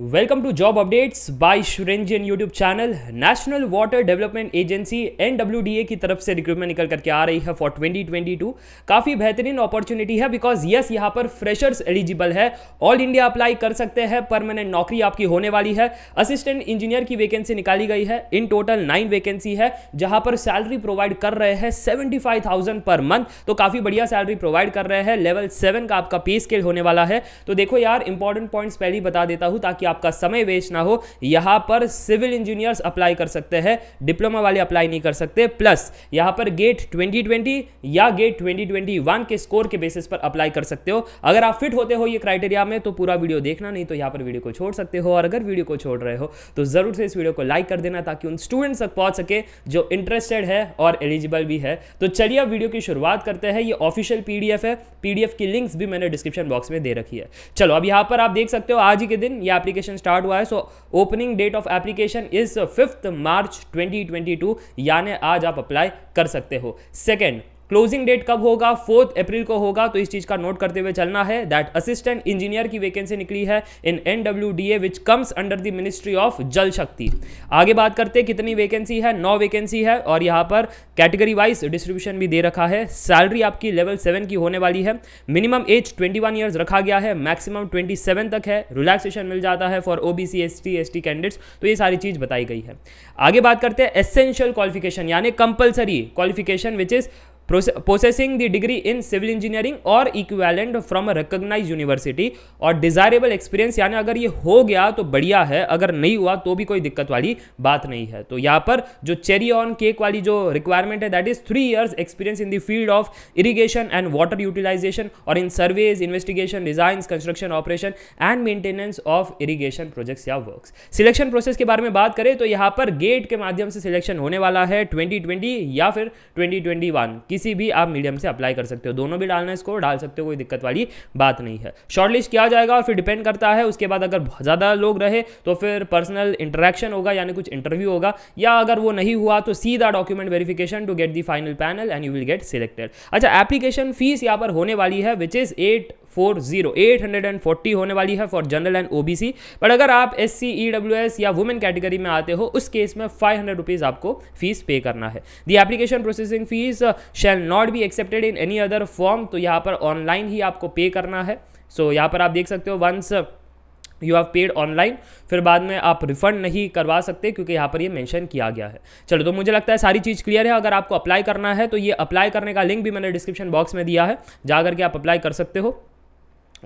welcome to job updates by शुरेंजियन YouTube channel national water development agency NWDA की तरफ से रिक्रूटमेंट निकल करके आ रही है फॉर 2022 काफ़ी बेहतरीन अपॉर्चुनिटी है बिकॉज यस yes, पर फ्रेशर्स एलिजिबल है ऑल इंडिया अप्लाई कर सकते हैं परमानेंट नौकरी आपकी होने वाली है असिस्टेंट इंजीनियर की वैकेंसी निकाली गई है इन टोटल नाइन वैकेंसी है जहां पर सैलरी प्रोवाइड कर रहे हैं सेवेंटी पर मंथ तो काफ़ी बढ़िया सैलरी प्रोवाइड कर रहे हैं लेवल सेवन का आपका पे स्केल होने वाला है तो देखो यार इंपॉर्टेंट पॉइंट्स पहले ही बता देता हूँ ताकि आपका समय वेस्ट ना हो यहां पर सिविल इंजीनियर्स अप्लाई कर सकते हैं डिप्लोमा वाले अप्लाई नहीं कर सकते प्लस यहां पर गेट 2020 या गेट 2021 के स्कोर के बेसिस पर अप्लाई कर सकते हो अगर आप फिट होते हो ये क्राइटेरिया में तो पूरा वीडियो देखना नहीं तो यहां पर वीडियो को छोड़ सकते हो और अगर वीडियो को छोड़ रहे हो तो ज़रूर से इस वीडियो को लाइक कर देना ताकि उन स्टूडेंट्स तक पहुंच सके जो इंटरेस्टेड है और एलिजिबल भी है तो चलिए अब वीडियो की शुरुआत करते हैं ये ऑफिशियल पीडीएफ है पीडीएफ की लिंक्स भी मैंने डिस्क्रिप्शन बॉक्स में दे रखी है चलो अब यहां पर आप देख सकते हो आज ही के दिन यह एप्लीकेशन एप्लीकेशन स्टार्ट हुआ है so opening date of application is fifth March 2022 यानी आज आप अप्लाई कर सकते हो सेकेंड क्लोजिंग डेट कब होगा फोर्थ अप्रैल को होगा तो इस चीज़ का नोट करते हुए चलना है दैट असिस्टेंट इंजीनियर की वैकेंसी निकली है in NW W D A which comes under the ministry of Jal Shakti आगे बात करते हैं कितनी वेकेंसी है नौ वैकेंसी है और यहाँ पर कैटेगरी वाइज डिस्ट्रीब्यूशन भी दे रखा है सैलरी आपकी लेवल सेवन की होने वाली है minimum age twenty one years रखा गया है मैक्सिमम ट्वेंटी सेवन तक है रिलैक्सेशन मिल जाता है for O B C S T S T candidates तो ये सारी चीज़ बताई गई है आगे बात करते हैं एसेंशियल क्वालिफिकेशन यानी compulsory qualification which is possessing the degree in civil engineering or equivalent from recognise university और डिजायरेबल एक्सपीरियंस यानी अगर ये हो गया तो बढ़िया है अगर नहीं हुआ तो भी कोई दिक्कत वाली बात नहीं है तो यहाँ पर जो चेरी ऑन केक वाली जो रिक्वायरमेंट है that is three years experience in the field of irrigation and water utilisation और in surveys investigation design construction operation and maintenance of irrigation projects या वर्क सिलेक्शन प्रोसेस के बारे में बात करें तो यहाँ पर गेट के माध्यम से सिलेक्शन होने वाला है ट्वेंटी या फिर ट्वेंटी किसी भी आप मीडियम से अप्लाई कर सकते हो दोनों भी डालना इसको डाल सकते हो कोई दिक्कत वाली बात नहीं है शॉर्टलिस्ट किया जाएगा और फिर डिपेंड करता है उसके बाद अगर ज़्यादा लोग रहे तो फिर पर्सनल इंटरेक्शन होगा यानी कुछ इंटरव्यू होगा या अगर वो नहीं हुआ तो सीधा document verification to get the final panel and you will get selected अच्छा एप्लीकेशन फीस यहाँ पर होने वाली है which is eight four zero eight hundred and forty होने वाली है for general and OBC but अगर आप S C E W S या वुमेन कैटेगरी में आते हो उस केस में फाइव हंड्रेड रुपीज़ आपको फीस पे करना है the application processing fees shall not be accepted in any other form तो यहाँ पर ऑनलाइन ही आपको पे करना है सो so, यहाँ पर आप देख सकते हो once you have paid online फिर बाद में आप रिफंड नहीं करवा सकते क्योंकि यहाँ पर ये मेंशन किया गया है चलो तो मुझे लगता है सारी चीज़ क्लियर है अगर आपको अप्लाई करना है तो ये अप्लाई करने का लिंक भी मैंने डिस्क्रिप्शन बॉक्स में दिया है जाकर के आप अप्लाई कर सकते हो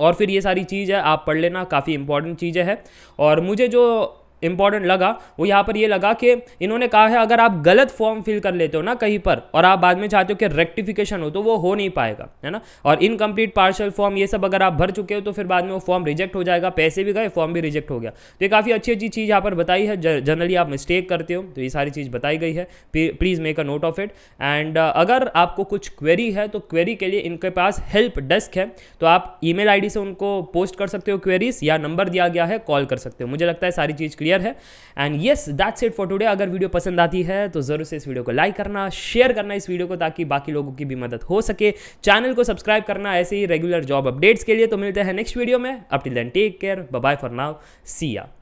और फिर ये सारी चीज़ है आप पढ़ लेना काफ़ी इंपॉर्टेंट चीज़ें हैं और मुझे जो इंपॉर्टेंट लगा वो यहाँ पर ये लगा कि इन्होंने कहा है अगर आप गलत फॉर्म फिल कर लेते हो ना कहीं पर और आप बाद में चाहते हो कि रेक्टिफिकेशन हो तो वो हो नहीं पाएगा है ना और इनकम्प्लीट पार्शल फॉर्म ये सब अगर आप भर चुके हो तो फिर बाद में वो फॉर्म रिजेक्ट हो जाएगा पैसे भी गए फॉर्म भी रिजेक्ट हो गया तो ये काफ़ी अच्छी अच्छी चीज़ यहाँ पर बताई है जनरली आप मिस्टेक करते हो तो ये सारी चीज़ बताई गई है please make a note of it and अगर आपको कुछ क्वेरी है तो क्वेरी के लिए इनके पास हेल्प डेस्क है तो आप ई मेल से उनको पोस्ट कर सकते हो क्वेरीज या नंबर दिया गया है कॉल कर सकते हो मुझे लगता है सारी चीज़ क्लियर क्लियर है and yes that's it for today अगर वीडियो पसंद आती है तो ज़रूर से इस वीडियो को लाइक करना शेयर करना इस वीडियो को ताकि बाकी लोगों की भी मदद हो सके चैनल को सब्सक्राइब करना ऐसे ही रेगुलर जॉब अपडेट्स के लिए तो मिलते हैं नेक्स्ट वीडियो में until then take care bye for now Siya